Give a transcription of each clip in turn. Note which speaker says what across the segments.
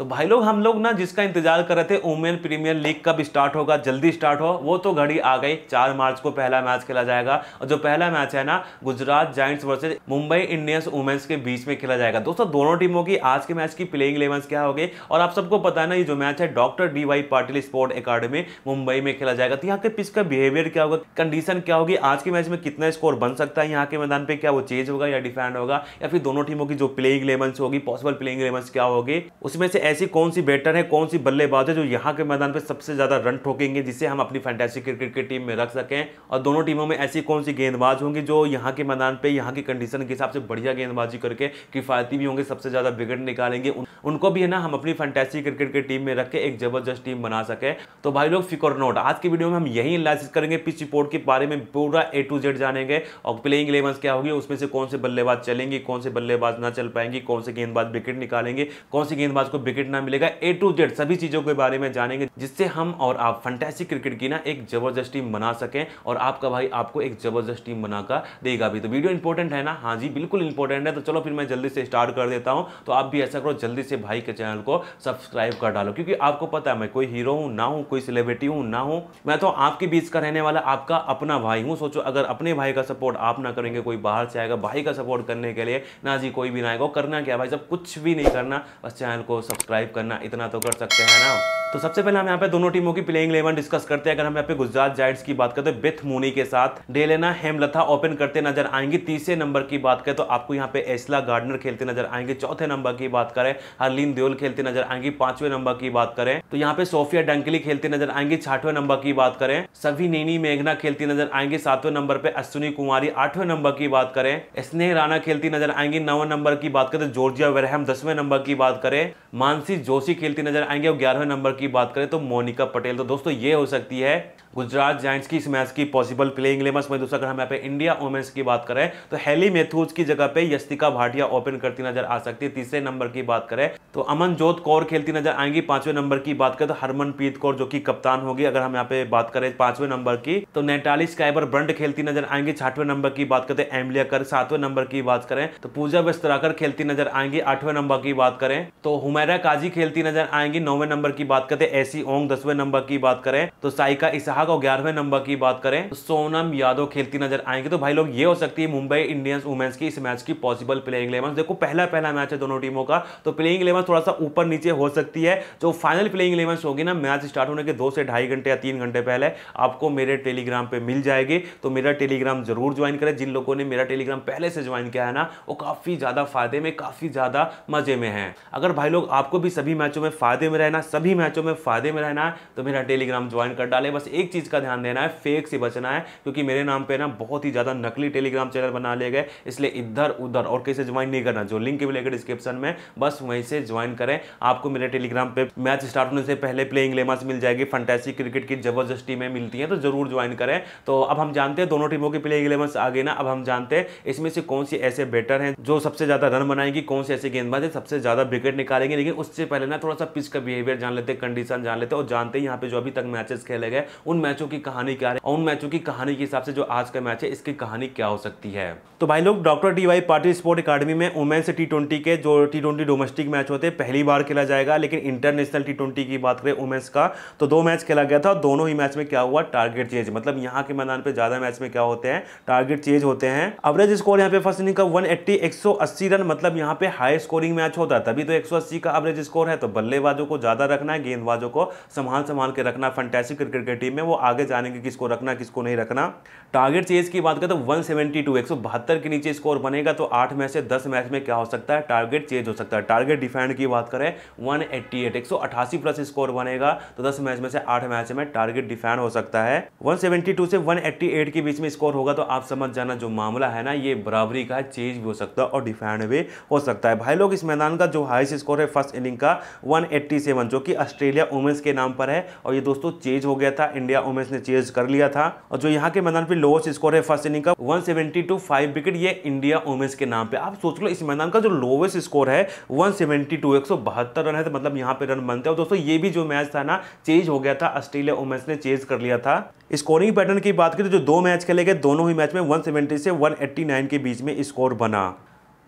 Speaker 1: तो भाई लोग हम लोग ना जिसका इंतजार कर रहे थे वुमेन प्रीमियर लीग कब स्टार्ट होगा जल्दी स्टार्ट हो वो तो घड़ी आ गई चार मार्च को पहला मैच खेला जाएगा और जो पहला मैच है ना Gujarat giants versus Mumbai Indians women's के बीच में खेला जाएगा दोस्तों दोनों टीमों की आज के मैच की प्लेइंग इलेवन क्या होगी और आप सबको पता है ना ये जो मैच है doctor D Y Patil sport academy Mumbai में खेला जाएगा तो यहाँ के पिच का बिहेवियर क्या होगा कंडीशन क्या होगी आज के मैच में कितना स्कोर बन सकता है यहाँ के मैदान पर क्या वो चेंज होगा या डिफेंड होगा या फिर दोनों टीमों की जो प्लेइंग इलेवन होगी पॉसिबल प्लेइंग इलेवन क्या होगी उसमें से ऐसी कौन सी बैटर है कौन सी बल्लेबाज है जो यहाँ के मैदान पर सबसे ज़्यादा रन ठोकेंगे जिसे हम अपनी फैंटेसी क्रिकेट की टीम में रख सकें और दोनों टीमों में ऐसी कौन सी गेंदबाज होंगी जो यहाँ के मैदान पर यहाँ की कंडीशन के हिसाब से बढ़िया गेंदबाजी करके किफ़ायती भी होंगे सबसे ज़्यादा विकेट निकालेंगे उनको भी है ना हम अपनी फैंटेसी क्रिकेट की टीम में रख के एक ज़बरदस्त टीम बना सके तो भाई लोग फिकर नोट आज की वीडियो में हम यही एनालिसिस करेंगे पिच रिपोर्ट के बारे में पूरा ए टू जेड जानेंगे और प्लेइंग इलेवन क्या होगी उसमें से कौन से बल्लेबाज चलेंगे कौन से बल्लेबाज ना चल पाएंगे कौन से गेंदबाज विकेट निकालेंगे कौन सी गेंदबाज को विकेट ना मिलेगा ए टू जेड सभी चीज़ों के बारे में जानेंगे जिससे हम और आप फंटेसी क्रिकेट की ना एक जबरदस्त टीम बना सकें और आपका भाई आपको एक जबरदस्त टीम बनाकर देगा भी तो वीडियो इंपॉर्टेंट है ना हाँ जी बिल्कुल इंपॉर्टेंट है तो चलो फिर मैं जल्दी से स्टार्ट कर देता हूँ तो आप भी ऐसा करो जल्दी से भाई के चैनल को सब्सक्राइब कर डालो क्योंकि आपको पता है मैं कोई हीरो हूँ ना हूँ कोई सेलिब्रिटी हूँ ना हूँ मैं तो आपके बीच का रहने वाला आपका अपना भाई हूँ सोचो अगर अपने भाई का सपोर्ट आप ना करेंगे कोई बाहर से आएगा भाई का सपोर्ट करने के लिए ना जी कोई भी ना आएगा करना क्या भाई सब कुछ भी नहीं करना बस चैनल को सब सब्सक्राइब करना इतना तो कर सकते हैं ना तो सबसे पहले हम यहाँ पे दोनों टीमों की प्लेइंग इलेवन डिस्कस करते हैं अगर हम यहाँ पे गुजरात जाइट्स की बात करें तो बिथ मोनी के साथ डेलेना हेमलथा ओपन करते नजर आएंगे तीसरे नंबर की बात करें तो आपको यहाँ पे एसला गार्डनर खेलते नजर आएंगे चौथे नंबर की बात करें हरलीन देओल खेलते नजर आएंगे पांचवें नंबर की बात करें तो यहाँ पे सोफिया डंकली खेलते नजर आएंगे छठवें नंबर की बात करें सभी नैनी मेघना खेलती नजर आएंगे सातवें नंबर पे अश्विनी कुमारी आठवें नंबर की बात करें स्नेह राणा खेलती नजर आएंगी नौवे नंबर की बात करें तो जॉर्जिया वेरहम दसवें नंबर की बात करें मानसी जोशी खेलती नजर आएंगे और ग्यारहवें नंबर की बात करें तो मोनिका पटेल तो दोस्तों ये हो सकती है गुजरात जाइंट्स की इस मैच की पॉसिबल प्लेइंग इलेवन में दूसरा अगर हम यहाँ पे इंडिया वुमेंस की बात करें तो हेली मेथूज की जगह पे यस्तिका भाटिया ओपन करती नजर आ सकती है तीसरे नंबर की बात करें तो अमन जोत कौर खेलती नजर आएंगी पांचवें नंबर की बात करें तो हरमनप्रीत कौर जो कि कप्तान होगी अगर हम यहाँ पे बात करें पांचवें नंबर की तो नैटाली स्काइबर ब्रंट खेलती नजर आएंगी छठवें नंबर की बात करते एमलिया कर सातवें नंबर की बात करें तो पूजा बस्तराकर खेलती नजर आएंगी आठवें नंबर की बात करें तो हुमैरा काजी खेलती नजर आएंगी नौवें नंबर की बात करते तो ऐसी ओंग दसवें नंबर की बात करें तो साइका इसहा आग और ग्यारहवें नंबर की बात करें तो सोनम यादव खेलती नजर आएंगे तो भाई लोग ये हो सकती है मुंबई इंडियंस वुमेन्स की इस मैच की पॉसिबल प्लेइंग इलेवन देखो पहला पहला मैच है दोनों टीमों का तो प्लेइंग इलेवन थोड़ा सा ऊपर नीचे हो सकती है जो फाइनल प्लेइंग इलेवन होगी ना मैच स्टार्ट होने के दो से ढाई घंटे या तीन घंटे पहले आपको मेरे टेलीग्राम पर मिल जाएगी तो मेरा टेलीग्राम जरूर ज्वाइन करें जिन लोगों ने मेरा टेलीग्राम पहले से ज्वाइन किया है ना वो काफ़ी ज़्यादा फायदे में काफ़ी ज़्यादा मज़े में है अगर भाई लोग आपको भी सभी मैचों में फायदे में रहना सभी मैचों में फायदे में रहना तो मेरा टेलीग्राम ज्वाइन कर डाले बस एक चीज़ का ध्यान देना है फेक से बचना है क्योंकि मेरे नाम पर ना बहुत ही ज़्यादा नकली टेलीग्राम चैनल बना लिए गए इसलिए इधर उधर और कैसे ज्वाइन नहीं करना जो लिंक मिलेगा डिस्क्रिप्शन में बस वहीं से ज्वाइन करें आपको मेरे टेलीग्राम पर मैच स्टार्ट होने से पहले प्लेइंग लेमास मिल जाएगी फंटेसी क्रिकेट की जबरदस्त टीमें मिलती हैं तो जरूर ज्वाइन करें तो अब हम जानते हैं दोनों टीमों के प्लेइंग इलेवन आगे ना अब हम जानते हैं इसमें से कौन सी ऐसे बैटर हैं जो सबसे ज़्यादा रन बनाएंगी कौन से ऐसे गेंदबाज है सबसे ज़्यादा विकेट निकालेंगे लेकिन उससे पहले ना थोड़ा सा पिच का बिहेवियर जान लेते हैं कंडीशन जान लेते हैं और जानते हैं यहाँ पे जो अभी तक मैचेस खेले गए उन मैचों की कहानी क्या है उन मैचों की कहानी के हिसाब से जो आज का मैच है इसकी कहानी क्या हो सकती है तो भाई लोग doctor D Y Patil sport academy में वुमेन्स टी के जो टी ट्वेंटी डोमेस्टिक मैच होते हैं पहली बार खेला जाएगा लेकिन इंटरनेशनल टी की बात करें वुमेन्स का तो दो मैच खेला गया था दोनों ही मैच में क्या हुआ टारगेट चेंज मतलब यहाँ के मैदान पर ज़्यादा मैच में क्या होते हैं टारगेट चेंज होते हैं एवरेज स्कोर यहाँ पे फर्स्ट इनिंग का वन एट्टी रन मतलब यहाँ पे हाई स्कोरिंग मैच होता है तभी तो एक का एवरेज स्कोर है तो बल्लेबाजों को ज़्यादा रखना है गेंदबाजों को संभाल संभाल के रखना फंटेसिक क्रिकेट टीम में वो आगे जानेंगे किसको रखना किसको नहीं रखना टारगेट चेज की बात करें तो वन सेवेंटी टू एक सौ बहत्तर के नीचे स्कोर बनेगा तो आठ मैच से दस मैच में क्या हो सकता है टारगेट चेज हो सकता है टारगेट डिफेंड की बात करें वन एट्टी एट एक सौ अठासी प्लस स्कोर बनेगा तो दस मैच में से आठ मैच में टारगेट डिफेंड हो सकता है वन सेवेंटी टू से वन एट्टी एट के बीच में स्कोर होगा तो आप समझ जाना जो मामला है ना ये बराबरी का चेज भी हो सकता है और डिफेंड भी हो सकता है भाई लोग इस मैदान का जो हाईस्ट स्कोर है फर्स्ट इनिंग का 187 जो कि ऑस्ट्रेलिया वुमेंस के नाम पर है और ये दोस्तों चेज हो गया था इंडिया इंडिया वुमेंस ने चेज कर लिया था और जो यहाँ के मैदान पे लोवेस्ट स्कोर है फर्स्ट इनिंग का 172 टू फाइव विकेट ये इंडिया वुमेंस के नाम पे आप सोच लो इस मैदान का जो लोवेस्ट स्कोर है 172 172 रन है तो मतलब यहाँ पे रन बनते हैं दोस्तों ये भी जो मैच था ना चेज हो गया था ऑस्ट्रेलिया वुमेंस ने चेज कर लिया था स्कोरिंग पैटर्न की बात करें तो जो दो मैच खेले गए दोनों ही मैच में 170 से 189 के बीच में स्कोर बना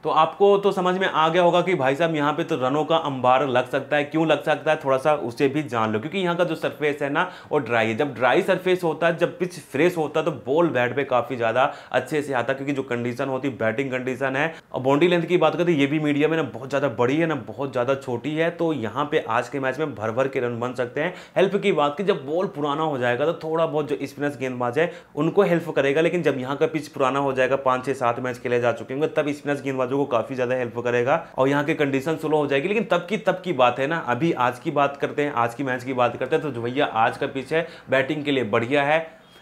Speaker 1: तो आपको तो समझ में आ गया होगा कि भाई साहब यहाँ पे तो रनों का अंबार लग सकता है क्यों लग सकता है थोड़ा सा उसे भी जान लो क्योंकि यहाँ का जो सरफेस है ना वो ड्राई है जब ड्राई सरफेस होता है जब पिच फ्रेश होता है तो बॉल बैट पे काफ़ी ज़्यादा अच्छे से आता है क्योंकि जो कंडीशन होती है बैटिंग कंडीशन है और बाउंड्री लेंथ की बात करते तो ये भी मीडियम है ना बहुत ज़्यादा बड़ी है ना बहुत ज़्यादा छोटी है तो यहाँ पर आज के मैच में भर भर के रन बन सकते हैं हेल्प की बात की जब बॉल पुराना हो जाएगा तो थोड़ा बहुत जो स्पिनर्स गेंदबाज है उनको हेल्प करेगा लेकिन जब यहाँ का पिच पुराना हो जाएगा पाँच छः सात मैच खेले जा चुके होंगे तब स्पिनर्स गेंदबाज समाजों को काफ़ी ज़्यादा हेल्प करेगा और यहाँ के कंडीशन स्लो हो जाएगी लेकिन तब की तब की बात है ना अभी आज की बात करते हैं आज की मैच की बात करते हैं तो भैया आज का पिच है बैटिंग के लिए बढ़िया है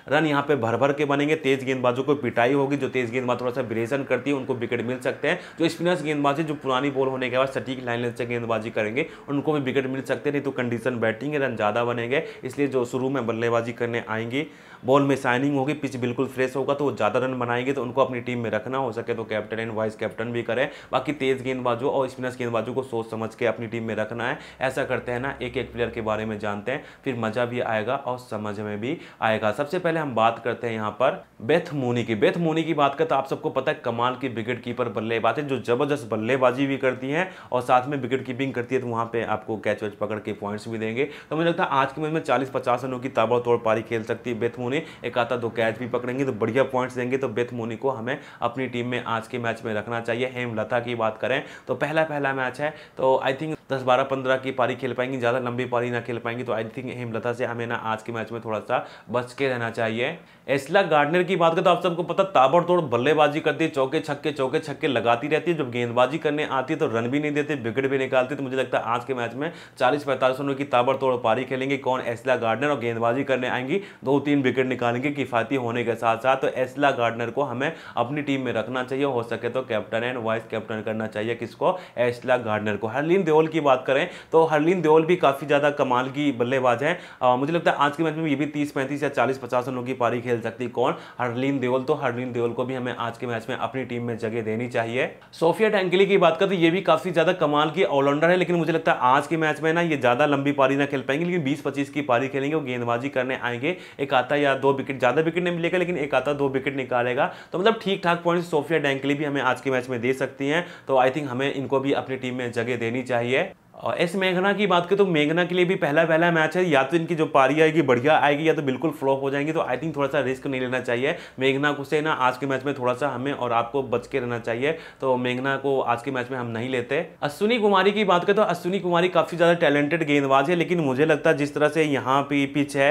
Speaker 1: रन यहाँ पे भर भर के बनेंगे तेज गेंदबाजों को पिटाई होगी जो तेज गेंदबाज थोड़ा सा ब्रेसन करती है उनको विकेट मिल सकते हैं जो स्पिनर्स गेंदबाजी जो पुरानी बॉल होने के बाद सटीक लाइन लेंथ से गेंदबाजी करेंगे उनको भी विकेट मिल सकते हैं नहीं तो कंडीशन बैटिंग है रन ज़्यादा बनेंगे इसलिए जो शुरू में बल्लेबाजी करने आएंगी बॉल में शाइनिंग होगी पिच बिल्कुल फ्रेश होगा तो वो ज़्यादा रन बनाएंगे तो उनको अपनी टीम में रखना हो सके तो कैप्टन एंड वाइस कैप्टन भी करें बाकी तेज़ गेंदबाजों और स्पिनर्स गेंदबाजों को सोच समझ के अपनी टीम में रखना है ऐसा करते हैं ना एक एक प्लेयर के बारे में जानते हैं फिर मज़ा भी आएगा और समझ में भी आएगा सबसे पहले हम बात करते हैं यहाँ पर बेथ मोनी की बेथ मोनी की बात करते तो आप सबको पता है कमाल की विकेट कीपर बल्लेबाज है जो ज़बरदस्त बल्लेबाजी भी करती है और साथ में विकेट कीपिंग करती है तो वहाँ पर आपको कैच वैच पकड़ के पॉइंट्स भी देंगे तो मुझे लगता है आज के मैच में चालीस पचास रनों की तोड़ पारी खेल सकती है बेथ मोनी एक आता दो कैच भी पकड़ेंगे तो बढ़िया पॉइंट्स देंगे तो बेथ मोनी को हमें अपनी टीम में आज के मैच में रखना चाहिए हेमलता की बात करें तो पहला पहला मैच है तो आई थिंक दस बारह पंद्रह की पारी खेल पाएंगी ज़्यादा लंबी पारी ना खेल पाएंगी तो आई थिंक हेमलता से हमें ना आज के मैच में थोड़ा सा बच के रहना चाहिए एसला गार्डनर की बात करें तो आप सबको पता ताबड़तोड़ बल्लेबाजी करती है चौके छक्के चौके छक्के लगाती रहती है जब गेंदबाजी करने आती है तो रन भी नहीं देती विकेट भी निकालती तो मुझे लगता है आज के मैच में चालीस पैंतालीस रनों की ताबड़तोड़ पारी खेलेंगे कौन एसला गार्डनर और गेंदबाजी करने आएंगी दो तीन विकेट निकालेंगे किफायती होने के साथ साथ तो एसला गार्डनर को हमें अपनी टीम में रखना चाहिए हो सके तो कैप्टन एंड वाइस कैप्टन करना चाहिए किसको एसला गार्डनर को हरलीन देओल की की बात करें तो हरलीन देओल भी काफ़ी ज़्यादा कमाल की बल्लेबाज आ, मुझे लगता है आज के मैच में ये भी तीस पैंतीस या चालीस पचास रनों की पारी खेल सकती कौन हरलीन देओल तो हरलीन देओल को भी हमें आज के मैच में अपनी टीम में जगह देनी चाहिए सोफिया टैंकली की बात करें तो ये भी काफ़ी ज़्यादा कमाल की ऑलराउंडर है लेकिन मुझे लगता है आज के मैच में ना ये ज़्यादा लंबी पारी ना खेल पाएंगे लेकिन बीस पच्चीस की पारी खेलेंगे वो गेंदबाजी करने आएंगे एक आता या दो विकेट ज़्यादा विकेट नहीं मिलेगा लेकिन एक आता दो विकेट निकालेगा तो मतलब ठीक ठाक पॉइंट सोफिया डैंकली भी हमें आज के मैच में दे सकती हैं तो आई थिंक हमें इनको भी अपनी टीम में जगह देनी चाहिए और एस मेघना की बात करें तो मेघना के लिए भी पहला पहला मैच है या तो इनकी जो पारी आएगी बढ़िया आएगी या तो बिल्कुल फ्लॉप हो जाएंगी तो आई थिंक थोड़ा सा रिस्क नहीं लेना चाहिए मेघना को से ना आज के मैच में थोड़ा सा हमें और आपको बच के रहना चाहिए तो मेघना को आज के मैच में हम नहीं लेते अश्विनी कुमारी की बात करें तो अश्विनी कुमारी काफ़ी ज़्यादा टैलेंटेड गेंदबाज है लेकिन मुझे लगता है जिस तरह से यहाँ पे पिच है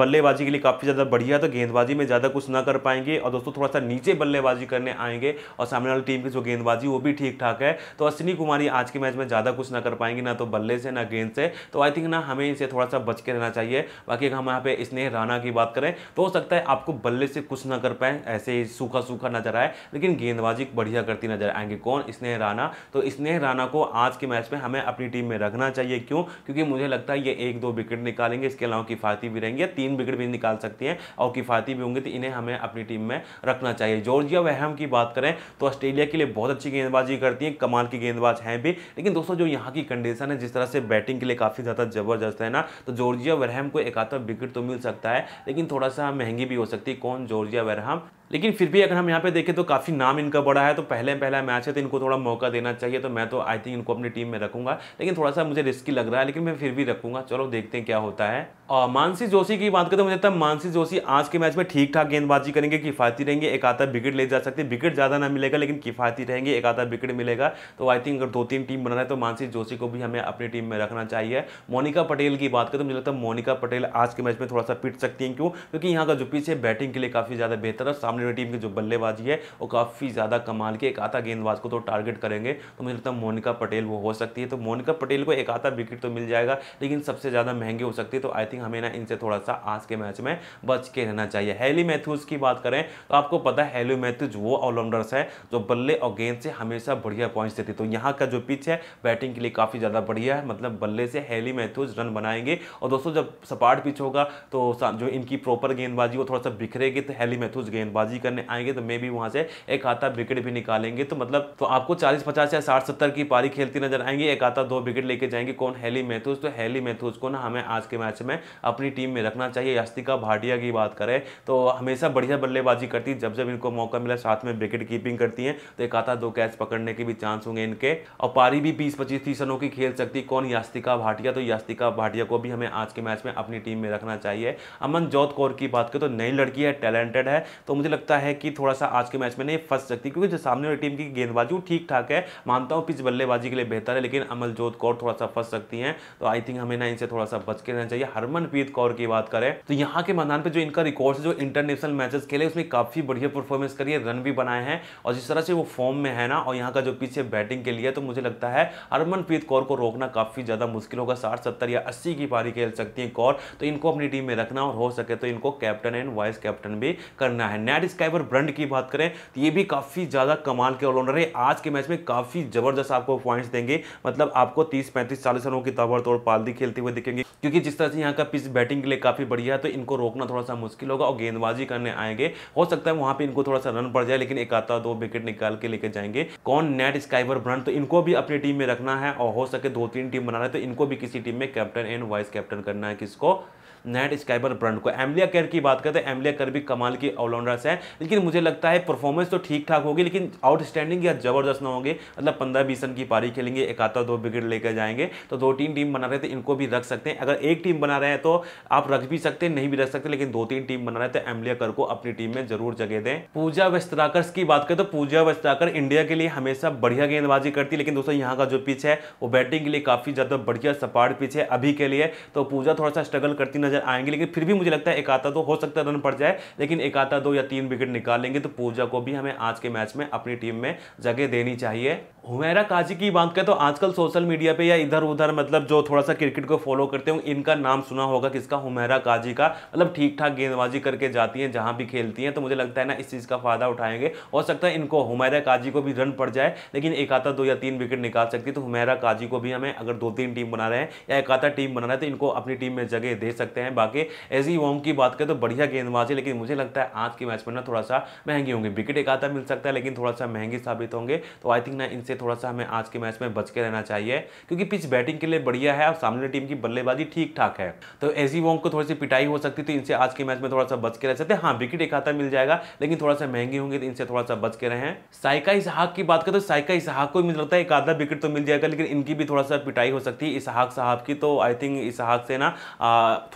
Speaker 1: बल्लेबाजी के लिए काफ़ी ज़्यादा बढ़िया तो गेंदबाजी में ज़्यादा कुछ ना कर पाएंगे और दोस्तों थोड़ा सा नीचे बल्लेबाजी करने आएंगे और सामने वाली टीम की जो गेंदबाजी वो भी ठीक ठाक है तो अश्विनी कुमारी आज के मैच में ज़्यादा कुछ ना कर पाएंगे पाएंगे ना तो बल्ले से ना गेंद से तो आई थिंक ना हमें इसे थोड़ा सा बच के रहना चाहिए बाकी अगर हम यहाँ पे स्नेह राणा की बात करें तो हो सकता है आपको बल्ले से कुछ ना कर पाए ऐसे ही सूखा सूखा नजर आए लेकिन गेंदबाजी बढ़िया करती नजर आएंगे कौन स्नेह राणा तो स्नेह राणा को आज के मैच में हमें अपनी टीम में रखना चाहिए क्यों क्योंकि मुझे लगता है ये एक दो विकेट निकालेंगे इसके अलावा किफायती भी रहेंगे तीन विकेट भी निकाल सकती हैं और किफायती भी होंगे तो इन्हें हमें अपनी टीम में रखना चाहिए जॉर्जिया वहम की बात करें तो ऑस्ट्रेलिया के लिए बहुत अच्छी गेंदबाजी करती है कमाल की गेंदबाज हैं भी लेकिन दोस्तों जो यहाँ की कंडीशन है जिस तरह से बैटिंग के लिए काफ़ी ज़्यादा जबरदस्त है ना तो जॉर्जिया वरहम को एक विकेट तो मिल सकता है लेकिन थोड़ा सा महंगी भी हो सकती है कौन जॉर्जिया वरहम लेकिन फिर भी अगर हम यहाँ पे देखें तो काफ़ी नाम इनका बड़ा है तो पहले पहला मैच है तो इनको थोड़ा मौका देना चाहिए तो मैं तो आई थिंक इनको अपनी टीम में रखूंगा लेकिन थोड़ा सा मुझे रिस्की लग रहा है लेकिन मैं फिर भी रखूंगा चलो देखते हैं क्या होता है और मानसी जोशी की बात करें तो मुझे लगता है मानसी जोशी आज के मैच में ठीक ठाक गेंदबाजी करेंगे किफायती रहेंगे एक आधा विकेट ले जा सकते हैं विकेट ज़्यादा ना मिलेगा लेकिन किफायती रहेंगे एक आधा विकेट मिलेगा तो आई थिंक अगर दो तीन टीम बना रहा है तो मानसी जोशी को भी हमें अपनी टीम में रखना चाहिए मोनिका पटेल की बात करें तो मुझे लगता है मोनिका पटेल आज के मैच में थोड़ा सा पिट सकती हैं क्यों क्योंकि यहाँ का जो पीछे बैटिंग के लिए काफ़ी ज़्यादा बेहतर है सामने सामने वाली टीम की जो बल्लेबाजी है वो काफ़ी ज़्यादा कमाल के एक आता गेंदबाज को तो टारगेट करेंगे तो मुझे लगता है मोनिका पटेल वो हो सकती है तो मोनिका पटेल को एक आता विकेट तो मिल जाएगा लेकिन सबसे ज़्यादा महंगी हो सकती है तो आई थिंक हमें ना इनसे थोड़ा सा आज के मैच में बच के रहना चाहिए हेली मैथ्यूज़ की बात करें तो आपको पता है हेली मैथ्यूज वो ऑलराउंडर्स है जो बल्ले और गेंद से हमेशा बढ़िया पॉइंट्स देती तो यहाँ का जो पिच है बैटिंग के लिए काफ़ी ज़्यादा बढ़िया है मतलब बल्ले से हेली मैथ्यूज रन बनाएंगे और दोस्तों जब सपाट पिच होगा तो जो इनकी प्रॉपर गेंदबाजी वो थोड़ा सा बिखरेगी तो हेली मैथ्यूज गेंदबाज बाजी करने आएंगे तो मे भी वहां से एक आता विकेट भी निकालेंगे तो मतलब तो आपको चालीस पचास या साठ सत्तर की पारी खेलती नजर आएंगे एक आता दो विकेट लेके जाएंगे कौन हैली मैथ्यूज तो हैली मैथ्यूज को ना हमें आज के मैच में अपनी टीम में रखना चाहिए यास्तिका भाटिया की बात करें तो हमेशा बढ़िया बल्लेबाजी करती जब जब इनको मौका मिला साथ में विकेट कीपिंग करती है तो एक आता दो कैच पकड़ने के भी चांस होंगे इनके और पारी भी बीस पच्चीस तीस रनों की खेल सकती कौन यास्तिका भाटिया तो यास्तिका भाटिया को भी हमें आज के मैच में अपनी टीम में रखना चाहिए अमन जोत कौर की बात करें तो नई लड़की है टैलेंटेड है तो मुझे लगता है कि थोड़ा सा आज के मैच में नहीं फंस सकती क्योंकि जो सामने वाली टीम की गेंदबाजी वो ठीक ठाक है मानता हूँ पिच बल्लेबाजी के लिए बेहतर है लेकिन अमलजोत कौर थोड़ा सा फंस सकती हैं तो आई थिंक हमें ना इनसे थोड़ा सा बच के रहना चाहिए हरमनप्रीत कौर की बात करें तो यहाँ के मैदान पर जो इनका रिकॉर्ड है जो इंटरनेशनल मैचेस खेले उसमें काफ़ी बढ़िया परफॉर्मेंस करी है रन भी बनाए हैं और जिस तरह से वो फॉर्म में है ना और यहाँ का जो पीछे बैटिंग के लिए तो मुझे लगता है हरमनप्रीत कौर को रोकना काफ़ी ज़्यादा मुश्किल होगा साठ सत्तर या अस्सी की पारी खेल सकती हैं कौर तो इनको अपनी टीम में रखना और हो सके तो इनको कैप्टन एंड वाइस कैप्टन भी करना है नेट एंड स्काइवर ब्रंड की बात करें तो ये भी काफ़ी ज़्यादा कमाल के ऑलराउंडर है आज के मैच में काफ़ी ज़बरदस्त आपको पॉइंट्स देंगे मतलब आपको 30, पैंतीस चालीस रनों की तोड़ पालदी खेलते हुए दिखेंगे क्योंकि जिस तरह से यहाँ का पिच बैटिंग के लिए काफ़ी बढ़िया है तो इनको रोकना थोड़ा सा मुश्किल होगा और गेंदबाजी करने आएंगे हो सकता है वहाँ पर इनको थोड़ा सा रन पड़ जाए लेकिन एक आता दो विकेट निकाल के लेके जाएंगे कौन नेट स्काइवर ब्रंट तो इनको भी अपनी टीम में रखना है और हो सके दो तीन टीम बना रहे तो इनको भी किसी टीम में कैप्टन एंड वाइस कैप्टन करना है किसको नेट स्काइबर ब्रंट को एमलिया कैर की बात करते हैं एमलिया केयर भी कमाल की ऑलराउंडर्स है है लेकिन मुझे लगता है परफॉर्मेंस तो ठीक ठाक होगी लेकिन आउटस्टैंडिंग या जबरदस्त ना होंगे मतलब पंद्रह बीस रन की पारी खेलेंगे एक आता दो विकेट लेकर जाएंगे तो दो तीन टीम बना रहे थे इनको भी रख सकते हैं अगर एक टीम बना रहे हैं तो आप रख भी सकते हैं नहीं भी रख सकते लेकिन दो तीन टीम बना रहे थे एमलिया कर को अपनी टीम में जरूर जगह दें पूजा वस्त्राकर की बात करें तो पूजा वस्त्राकर इंडिया के लिए हमेशा बढ़िया गेंदबाजी करती है लेकिन दोस्तों यहाँ का जो पिच है वो बैटिंग के लिए काफ़ी ज़्यादा बढ़िया सपाट पिच है अभी के लिए तो पूजा थोड़ा सा स्ट्रगल करती नजर आएंगे लेकिन फिर भी मुझे लगता है एक आता दो हो सकता है रन पड़ जाए लेकिन एक आता दो या तीन विकेट निकाल लेंगे तो पूजा को भी हमें आज के मैच में अपनी टीम में जगह देनी चाहिए हुमैरा काजी की बात करें तो आजकल सोशल मीडिया पे या इधर उधर मतलब जो थोड़ा सा क्रिकेट को फॉलो करते हैं इनका नाम सुना होगा किसका हुमैरा काजी का मतलब ठीक ठाक गेंदबाजी करके जाती हैं जहाँ भी खेलती हैं तो मुझे लगता है ना इस चीज़ का फ़ायदा उठाएंगे हो सकता है इनको हुमैरा काजी को भी रन पड़ जाए लेकिन एक आता दो या तीन विकेट निकाल सकती है तो हुमैरा काजी को भी हमें अगर दो तीन टीम बना रहे हैं या एक आता टीम बना रहे हैं तो इनको अपनी टीम में जगह दे सकते हैं बाकी ऐसी वॉम की बात करें तो बढ़िया गेंदबाजी लेकिन मुझे लगता है आज के मैच में ना थोड़ा सा महंगी होंगे विकेट एक आता मिल सकता है लेकिन थोड़ा सा महंगी साबित होंगे तो आई थिंक ना इनसे थोड़ा सा हमें आज के मैच में बच के रहना चाहिए क्योंकि पिच बैटिंग के लिए बढ़िया है और सामने टीम की बल्लेबाजी ठीक ठाक है तो एजी वॉन्ग को थोड़ी सी पिटाई हो सकती थी इनसे आज के मैच में थोड़ा सा बच के रह सकते हाँ विकेट एक आता मिल जाएगा लेकिन थोड़ा सा महंगी होंगे तो इनसे थोड़ा सा बच के रहें साइका इसहाक की बात करें तो साइका इसहाक को मिल लगता है एक आधा विकेट तो मिल जाएगा लेकिन इनकी भी थोड़ा सा पिटाई हो सकती है इसहाक साहब की तो आई थिंक इसहाक से ना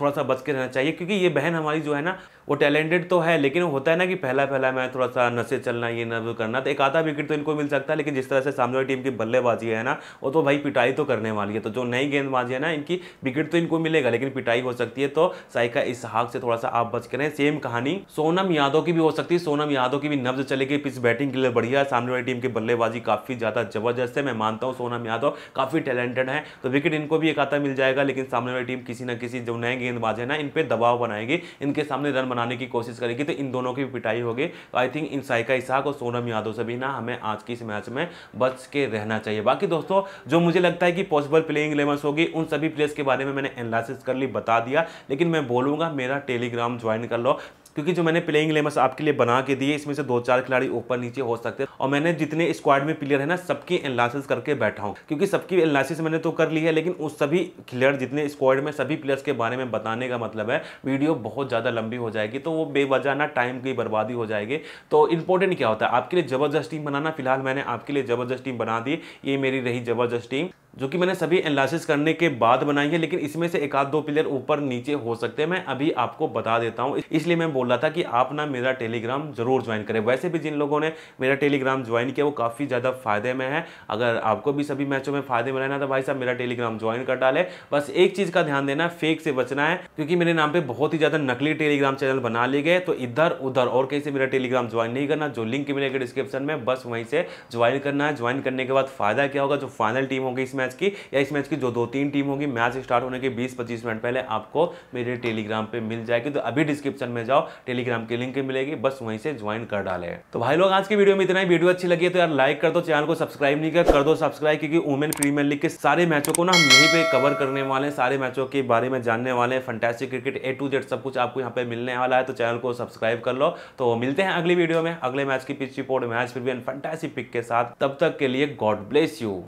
Speaker 1: थोड़ा सा बच के रहना चाहिए क्योंकि ये बहन हमारी जो है ना वो टैलेंटेड तो है लेकिन होता है ना कि पहला पहला मैच थोड़ा सा नशे चलना ये न करना तो एक आधा विकेट तो इनको मिल सकता है लेकिन जिस तरह से सामने वाली टीम की बल्लेबाजी है ना वो तो भाई पिटाई तो करने वाली है तो जो नई गेंदबाजी है ना इनकी विकेट तो इनको मिलेगा लेकिन पिटाई हो सकती है तो साइका इस हाक से थोड़ा सा आप बच करें सेम कहानी सोनम यादव की भी हो सकती है सोनम यादव की भी नब्ज चलेगी पिच बैटिंग के लिए बढ़िया सामने वाली टीम की बल्लेबाजी काफ़ी ज़्यादा जबरदस्त है मैं मानता हूँ सोनम यादव काफ़ी टैलेंटेड है तो विकेट इनको भी एक आता मिल जाएगा लेकिन सामने वाली टीम किसी ना किसी जो नए गेंदबाज है ना इन पर दबाव बनाएगी इनके सामने रन बनाने की कोशिश करेगी तो इन दोनों की पिटाई होगी तो आई थिंक इन साइका इसहाक और सोनम यादव से भी ना हमें आज की इस मैच में बच के रहना चाहिए बाकी दोस्तों जो मुझे लगता है कि पॉसिबल प्लेइंग इलेवन होगी उन सभी प्लेयर्स के बारे में मैंने एनालिसिस कर ली बता दिया लेकिन मैं बोलूँगा मेरा टेलीग्राम ज्वाइन कर लो क्योंकि जो मैंने प्लेइंग इलेवंस आपके लिए बना के दिए इसमें से दो चार खिलाड़ी ऊपर नीचे हो सकते हैं और मैंने जितने स्क्वाड में प्लेयर है ना सबकी एनालिसिस करके बैठा हूँ क्योंकि सबकी एनालिसिस मैंने तो कर ली है लेकिन उस सभी खिलाड़ी जितने स्क्वाड में सभी प्लेयर्स के बारे में बताने का मतलब है वीडियो बहुत ज़्यादा लंबी हो जाएगी तो वो बेवजह ना टाइम की बर्बादी हो जाएगी तो इंपॉर्टेंट क्या होता है आपके लिए जबरदस्त टीम बनाना फिलहाल मैंने आपके लिए जबरदस्त टीम बना दी ये मेरी रही जबरदस्त टीम जो कि मैंने सभी एनालिसिस करने के बाद बनाई है लेकिन इसमें से एक आध दो प्लेयर ऊपर नीचे हो सकते हैं मैं अभी आपको बता देता हूं इसलिए मैं बोल रहा था कि आप ना मेरा टेलीग्राम जरूर ज्वाइन करें वैसे भी जिन लोगों ने मेरा टेलीग्राम ज्वाइन किया वो काफ़ी ज़्यादा फायदे में है अगर आपको भी सभी मैचों में फायदे में रहना तो भाई साहब मेरा टेलीग्राम ज्वाइन कर डाले बस एक चीज़ का ध्यान देना फेक से बचना है क्योंकि मेरे नाम पर बहुत ही ज़्यादा नकली टेलीग्राम चैनल बना लिए गए तो इधर उधर और कहीं से मेरा टेलीग्राम ज्वाइन नहीं करना जो लिंक मिलेगा डिस्क्रिप्शन में बस वहीं से ज्वाइन करना है ज्वाइन करने के बाद फायदा क्या होगा जो फाइनल टीम होगी इसमें मैच की या इस मैच की जो दो तीन टीम होगी मैच स्टार्ट होने के बीस पच्चीस मिनट पहले आपको मेरे टेलीग्राम पर मिल जाएगी तो अभी डिस्क्रिप्शन में जाओ टेलीग्राम की लिंक मिलेगी बस वहीं से ज्वाइन कर डाले तो भाई लोग आज की वीडियो में इतना ही वीडियो अच्छी लगी है तो यार लाइक कर दो चैनल को सब्सक्राइब नहीं कर, कर दो सब्सक्राइब क्योंकि वुमेन प्रीमियर लीग के सारे मैचों को ना हम यहीं पर कवर करने वाले हैं सारे मैचों के बारे में जानने वाले हैं fantastic cricket A to Z सब कुछ आपको यहाँ पे मिलने वाला है तो चैनल को सब्सक्राइब कर लो तो मिलते हैं अगली वीडियो में अगले मैच की पिच रिपोर्ट मैच फिर भी फंटेसी पिक के साथ तब तक के लिए गॉड ब्लेस यू